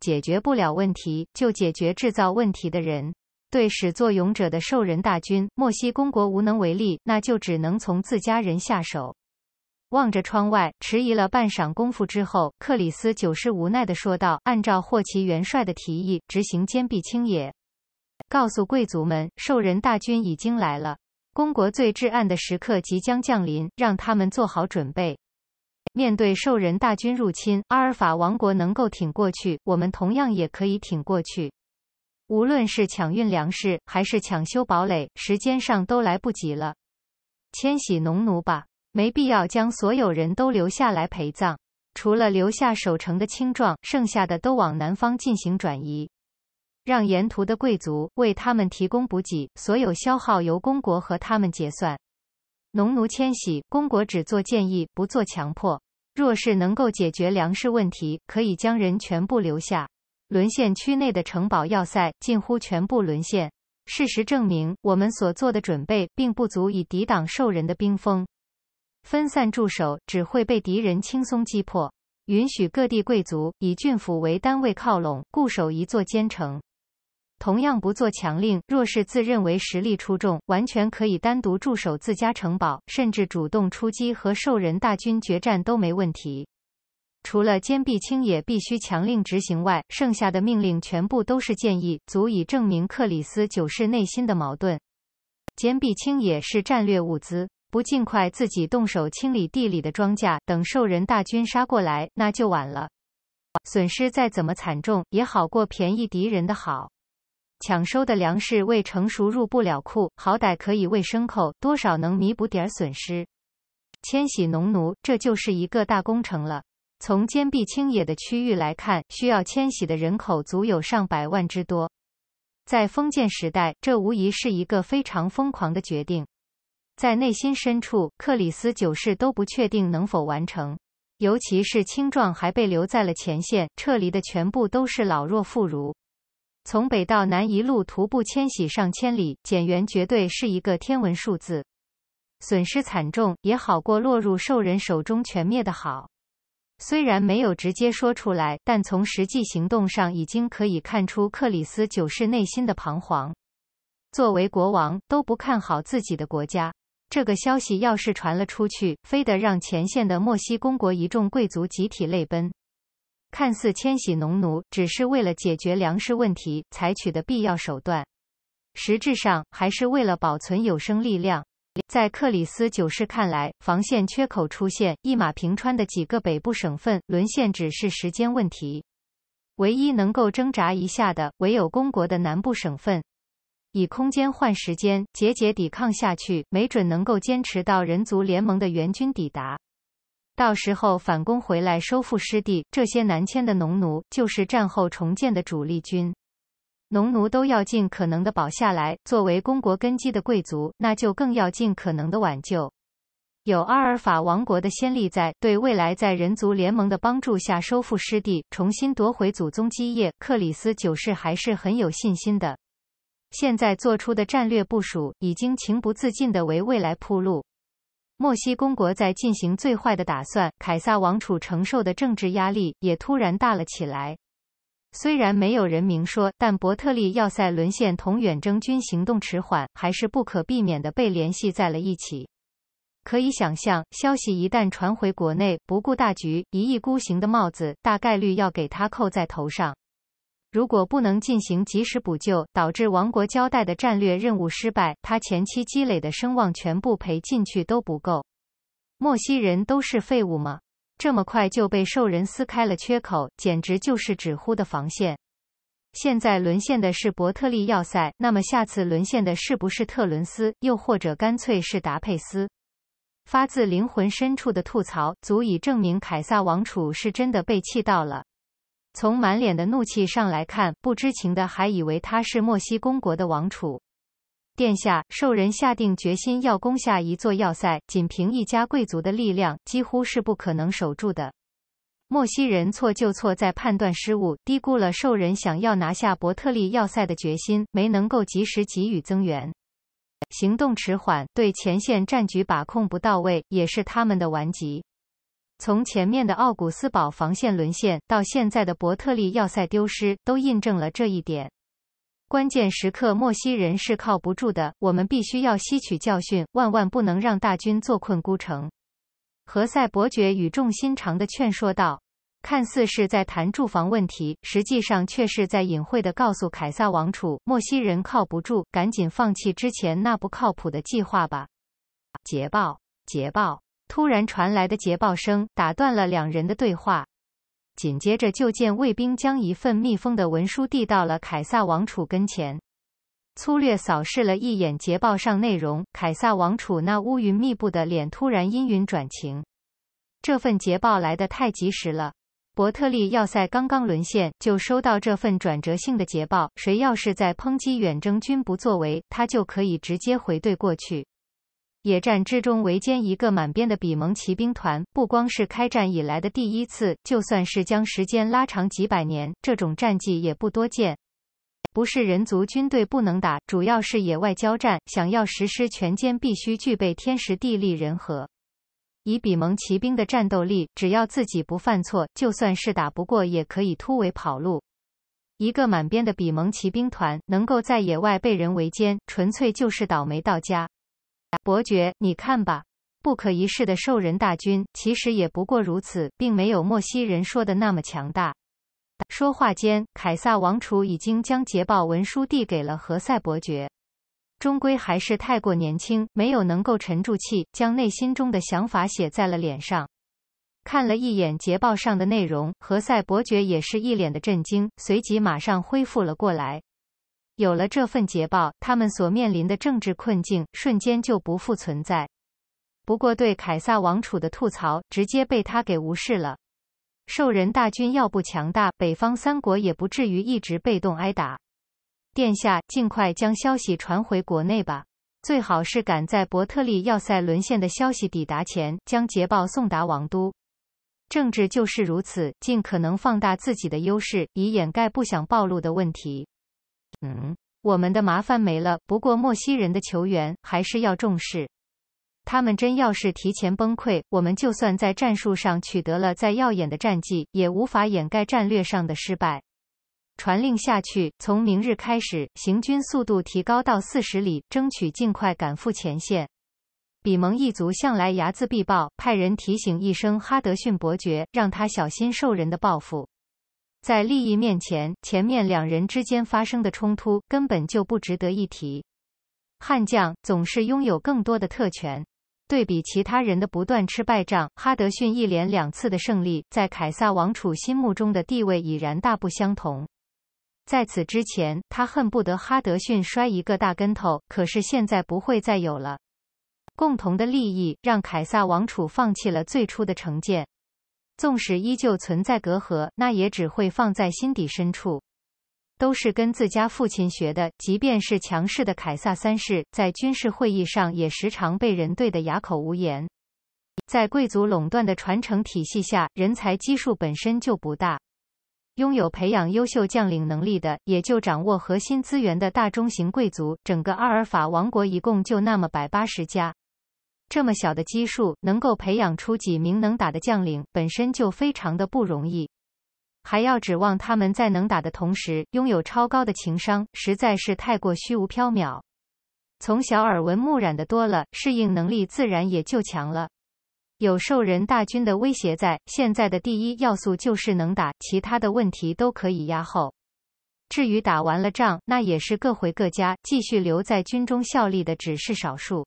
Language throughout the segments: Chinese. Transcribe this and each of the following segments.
解决不了问题，就解决制造问题的人。对始作俑者的兽人大军，莫西公国无能为力，那就只能从自家人下手。望着窗外，迟疑了半晌功夫之后，克里斯九世无奈地说道：“按照霍奇元帅的提议，执行坚壁清野。告诉贵族们，兽人大军已经来了，公国最至暗的时刻即将降临，让他们做好准备。”面对兽人大军入侵，阿尔法王国能够挺过去，我们同样也可以挺过去。无论是抢运粮食，还是抢修堡垒，时间上都来不及了。迁徙农奴吧，没必要将所有人都留下来陪葬。除了留下守城的青壮，剩下的都往南方进行转移，让沿途的贵族为他们提供补给，所有消耗由公国和他们结算。农奴迁徙，公国只做建议，不做强迫。若是能够解决粮食问题，可以将人全部留下。沦陷区内的城堡要塞近乎全部沦陷。事实证明，我们所做的准备并不足以抵挡兽人的冰封。分散驻守只会被敌人轻松击破。允许各地贵族以郡府为单位靠拢，固守一座坚城。同样不做强令，若是自认为实力出众，完全可以单独驻守自家城堡，甚至主动出击和兽人大军决战都没问题。除了坚壁清野必须强令执行外，剩下的命令全部都是建议，足以证明克里斯九世内心的矛盾。坚壁清野是战略物资，不尽快自己动手清理地里的庄稼，等兽人大军杀过来那就晚了，损失再怎么惨重也好过便宜敌人的好。抢收的粮食未成熟，入不了库，好歹可以喂牲口，多少能弥补点损失。迁徙农奴，这就是一个大工程了。从坚壁清野的区域来看，需要迁徙的人口足有上百万之多。在封建时代，这无疑是一个非常疯狂的决定。在内心深处，克里斯九世都不确定能否完成，尤其是青壮还被留在了前线，撤离的全部都是老弱妇孺。从北到南一路徒步迁徙上千里，减员绝对是一个天文数字，损失惨重也好过落入兽人手中全灭的好。虽然没有直接说出来，但从实际行动上已经可以看出克里斯九世内心的彷徨。作为国王，都不看好自己的国家，这个消息要是传了出去，非得让前线的墨西公国一众贵族集体泪奔。看似迁徙农奴只是为了解决粮食问题采取的必要手段，实质上还是为了保存有生力量。在克里斯九世看来，防线缺口出现一马平川的几个北部省份沦陷只是时间问题。唯一能够挣扎一下的，唯有公国的南部省份，以空间换时间，节节抵抗下去，没准能够坚持到人族联盟的援军抵达。到时候反攻回来收复失地，这些南迁的农奴就是战后重建的主力军。农奴都要尽可能的保下来，作为公国根基的贵族，那就更要尽可能的挽救。有阿尔法王国的先例在，对未来在人族联盟的帮助下收复失地、重新夺回祖宗基业，克里斯九世还是很有信心的。现在做出的战略部署，已经情不自禁的为未来铺路。墨西公国在进行最坏的打算，凯撒王储承受的政治压力也突然大了起来。虽然没有人明说，但伯特利要塞沦陷同远征军行动迟缓还是不可避免的被联系在了一起。可以想象，消息一旦传回国内，不顾大局、一意孤行的帽子大概率要给他扣在头上。如果不能进行及时补救，导致王国交代的战略任务失败，他前期积累的声望全部赔进去都不够。莫西人都是废物吗？这么快就被兽人撕开了缺口，简直就是纸糊的防线。现在沦陷的是伯特利要塞，那么下次沦陷的是不是特伦斯？又或者干脆是达佩斯？发自灵魂深处的吐槽，足以证明凯撒王储是真的被气到了。从满脸的怒气上来看，不知情的还以为他是莫西公国的王储殿下。兽人下定决心要攻下一座要塞，仅凭一家贵族的力量，几乎是不可能守住的。莫西人错就错在判断失误，低估了兽人想要拿下伯特利要塞的决心，没能够及时给予增援，行动迟缓，对前线战局把控不到位，也是他们的顽疾。从前面的奥古斯堡防线沦陷到现在的伯特利要塞丢失，都印证了这一点。关键时刻，莫西人是靠不住的。我们必须要吸取教训，万万不能让大军坐困孤城。何塞伯爵语重心长的劝说道，看似是在谈住房问题，实际上却是在隐晦的告诉凯撒王储，莫西人靠不住，赶紧放弃之前那不靠谱的计划吧。捷报，捷报。突然传来的捷报声打断了两人的对话，紧接着就见卫兵将一份密封的文书递到了凯撒王储跟前。粗略扫视了一眼捷报上内容，凯撒王储那乌云密布的脸突然阴云转晴。这份捷报来得太及时了，伯特利要塞刚刚沦陷，就收到这份转折性的捷报。谁要是在抨击远征军不作为，他就可以直接回怼过去。野战之中围歼一个满编的比蒙骑兵团，不光是开战以来的第一次，就算是将时间拉长几百年，这种战绩也不多见。不是人族军队不能打，主要是野外交战，想要实施全歼，必须具备天时地利人和。以比蒙骑兵的战斗力，只要自己不犯错，就算是打不过，也可以突围跑路。一个满编的比蒙骑兵团能够在野外被人围歼，纯粹就是倒霉到家。伯爵，你看吧，不可一世的兽人大军其实也不过如此，并没有莫西人说的那么强大。说话间，凯撒王储已经将捷报文书递给了何塞伯爵。终归还是太过年轻，没有能够沉住气，将内心中的想法写在了脸上。看了一眼捷报上的内容，何塞伯爵也是一脸的震惊，随即马上恢复了过来。有了这份捷报，他们所面临的政治困境瞬间就不复存在。不过，对凯撒王储的吐槽直接被他给无视了。兽人大军要不强大，北方三国也不至于一直被动挨打。殿下，尽快将消息传回国内吧，最好是赶在伯特利要塞沦陷的消息抵达前，将捷报送达王都。政治就是如此，尽可能放大自己的优势，以掩盖不想暴露的问题。嗯，我们的麻烦没了。不过莫西人的球员还是要重视，他们真要是提前崩溃，我们就算在战术上取得了再耀眼的战绩，也无法掩盖战略上的失败。传令下去，从明日开始，行军速度提高到四十里，争取尽快赶赴前线。比蒙一族向来睚眦必报，派人提醒一声哈德逊伯爵，让他小心兽人的报复。在利益面前，前面两人之间发生的冲突根本就不值得一提。悍将总是拥有更多的特权，对比其他人的不断吃败仗，哈德逊一连两次的胜利，在凯撒王储心目中的地位已然大不相同。在此之前，他恨不得哈德逊摔一个大跟头，可是现在不会再有了。共同的利益让凯撒王储放弃了最初的成见。纵使依旧存在隔阂，那也只会放在心底深处。都是跟自家父亲学的，即便是强势的凯撒三世，在军事会议上也时常被人怼得哑口无言。在贵族垄断的传承体系下，人才基数本身就不大，拥有培养优秀将领能力的，也就掌握核心资源的大中型贵族，整个阿尔法王国一共就那么百八十家。这么小的基数，能够培养出几名能打的将领，本身就非常的不容易，还要指望他们在能打的同时，拥有超高的情商，实在是太过虚无缥缈。从小耳闻目染的多了，适应能力自然也就强了。有兽人大军的威胁在，现在的第一要素就是能打，其他的问题都可以压后。至于打完了仗，那也是各回各家，继续留在军中效力的只是少数。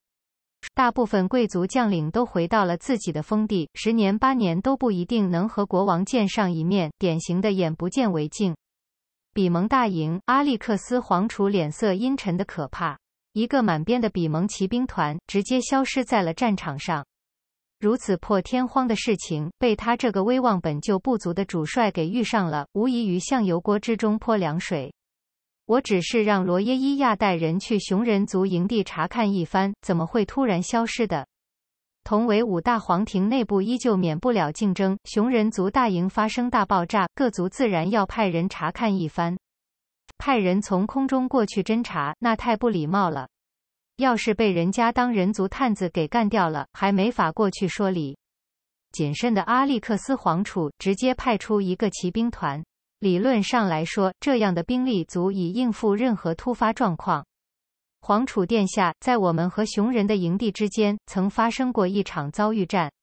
大部分贵族将领都回到了自己的封地，十年八年都不一定能和国王见上一面，典型的“眼不见为净”。比蒙大营，阿历克斯皇储脸色阴沉的可怕。一个满编的比蒙骑兵团直接消失在了战场上，如此破天荒的事情被他这个威望本就不足的主帅给遇上了，无疑于向油锅之中泼凉水。我只是让罗耶伊亚带人去熊人族营地查看一番，怎么会突然消失的？同为五大皇庭，内部依旧免不了竞争。熊人族大营发生大爆炸，各族自然要派人查看一番。派人从空中过去侦查，那太不礼貌了。要是被人家当人族探子给干掉了，还没法过去说理。谨慎的阿利克斯皇储直接派出一个骑兵团。理论上来说，这样的兵力足以应付任何突发状况。皇储殿下在我们和熊人的营地之间曾发生过一场遭遇战，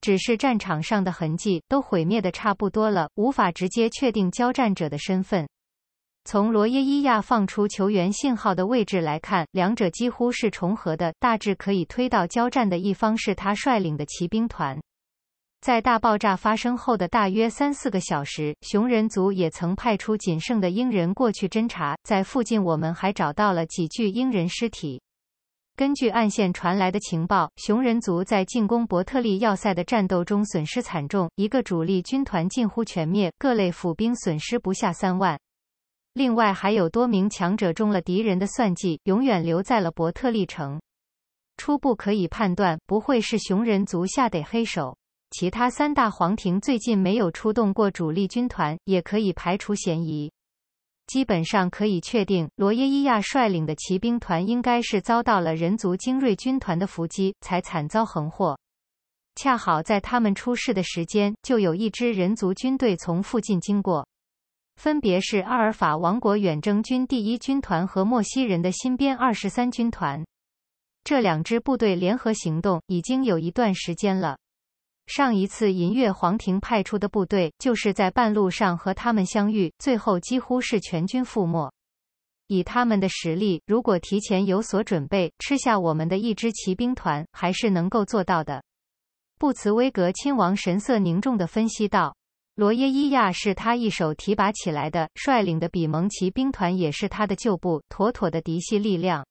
只是战场上的痕迹都毁灭的差不多了，无法直接确定交战者的身份。从罗耶伊亚放出求援信号的位置来看，两者几乎是重合的，大致可以推到交战的一方是他率领的骑兵团。在大爆炸发生后的大约三四个小时，熊人族也曾派出仅剩的鹰人过去侦查。在附近，我们还找到了几具鹰人尸体。根据暗线传来的情报，熊人族在进攻伯特利要塞的战斗中损失惨重，一个主力军团近乎全灭，各类府兵损失不下三万。另外，还有多名强者中了敌人的算计，永远留在了伯特利城。初步可以判断，不会是熊人族下得黑手。其他三大皇庭最近没有出动过主力军团，也可以排除嫌疑。基本上可以确定，罗耶伊亚率领的骑兵团应该是遭到了人族精锐军团的伏击，才惨遭横祸。恰好在他们出事的时间，就有一支人族军队从附近经过，分别是阿尔法王国远征军第一军团和莫西人的新编二十三军团。这两支部队联合行动已经有一段时间了。上一次银月皇庭派出的部队，就是在半路上和他们相遇，最后几乎是全军覆没。以他们的实力，如果提前有所准备，吃下我们的一支骑兵团，还是能够做到的。布茨威格亲王神色凝重地分析道：“罗耶伊亚是他一手提拔起来的，率领的比蒙骑兵团也是他的旧部，妥妥的嫡系力量。”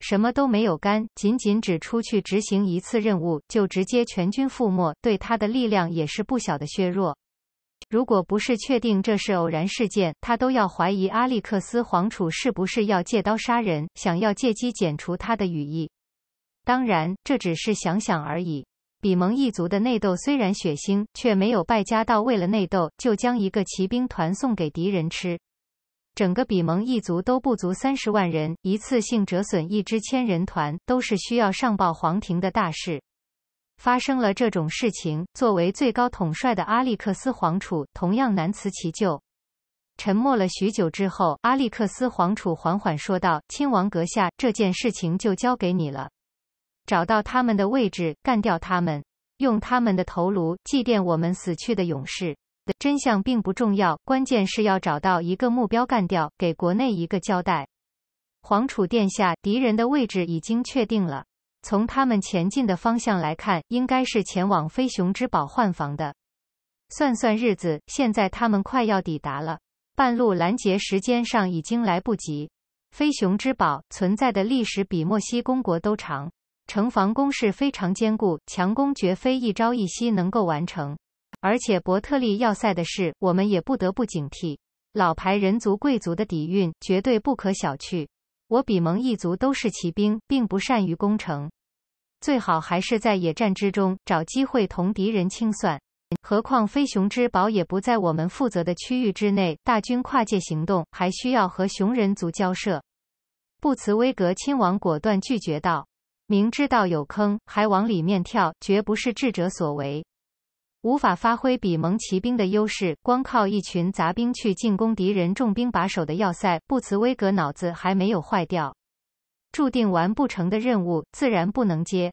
什么都没有干，仅仅只出去执行一次任务，就直接全军覆没，对他的力量也是不小的削弱。如果不是确定这是偶然事件，他都要怀疑阿历克斯皇储是不是要借刀杀人，想要借机剪除他的羽翼。当然，这只是想想而已。比蒙一族的内斗虽然血腥，却没有败家到为了内斗就将一个骑兵团送给敌人吃。整个比蒙一族都不足三十万人，一次性折损一支千人团，都是需要上报皇庭的大事。发生了这种事情，作为最高统帅的阿历克斯皇储同样难辞其咎。沉默了许久之后，阿历克斯皇储缓缓说道：“亲王阁下，这件事情就交给你了。找到他们的位置，干掉他们，用他们的头颅祭奠我们死去的勇士。”真相并不重要，关键是要找到一个目标干掉，给国内一个交代。皇储殿下，敌人的位置已经确定了。从他们前进的方向来看，应该是前往飞熊之堡换防的。算算日子，现在他们快要抵达了。半路拦截时间上已经来不及。飞熊之堡存在的历史比莫西公国都长，城防工事非常坚固，强攻绝非一朝一夕能够完成。而且伯特利要塞的事，我们也不得不警惕。老牌人族贵族的底蕴绝对不可小觑。我比蒙一族都是骑兵，并不善于攻城，最好还是在野战之中找机会同敌人清算。何况飞熊之宝也不在我们负责的区域之内，大军跨界行动还需要和熊人族交涉。布茨威格亲王果断拒绝道：“明知道有坑还往里面跳，绝不是智者所为。”无法发挥比蒙骑兵的优势，光靠一群杂兵去进攻敌人重兵把守的要塞，布茨威格脑子还没有坏掉，注定完不成的任务自然不能接。